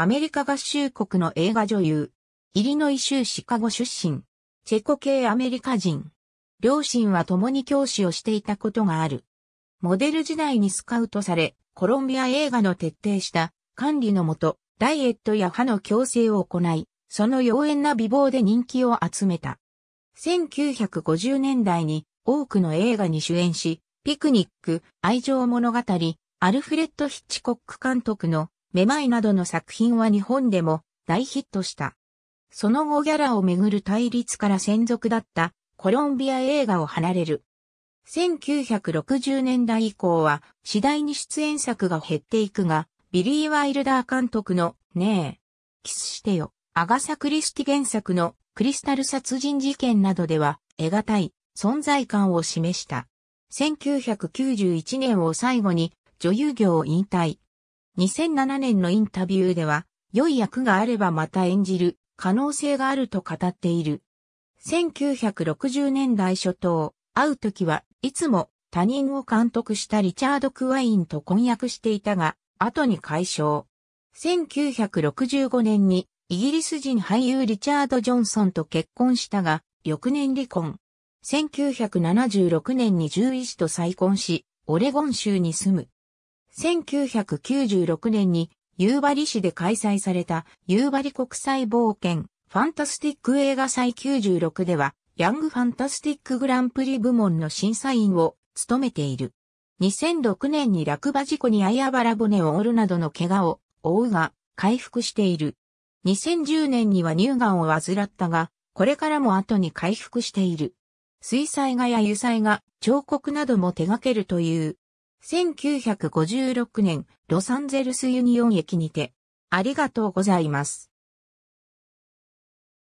アメリカ合衆国の映画女優。イリノイ州シカゴ出身。チェコ系アメリカ人。両親は共に教師をしていたことがある。モデル時代にスカウトされ、コロンビア映画の徹底した管理のもと、ダイエットや歯の矯正を行い、その妖艶な美貌で人気を集めた。1950年代に多くの映画に主演し、ピクニック、愛情物語、アルフレッド・ヒッチコック監督のめまいなどの作品は日本でも大ヒットした。その後ギャラをめぐる対立から専属だったコロンビア映画を離れる。1960年代以降は次第に出演作が減っていくが、ビリー・ワイルダー監督のねえ、キスしてよ、アガサ・クリスティ原作のクリスタル殺人事件などでは、得難い存在感を示した。1991年を最後に女優業を引退。2007年のインタビューでは、良い役があればまた演じる可能性があると語っている。1960年代初頭、会う時はいつも他人を監督したリチャード・クワインと婚約していたが、後に解消。1965年にイギリス人俳優リチャード・ジョンソンと結婚したが、翌年離婚。1976年に獣医師と再婚し、オレゴン州に住む。1996年に夕張市で開催された夕張国際冒険ファンタスティック映画祭96ではヤングファンタスティックグランプリ部門の審査員を務めている。2006年に落馬事故にば原骨を折るなどの怪我を負うが回復している。2010年には乳がんを患ったが、これからも後に回復している。水彩画や油彩画、彫刻なども手掛けるという1956年、ロサンゼルスユニオン駅にて、ありがとうございます。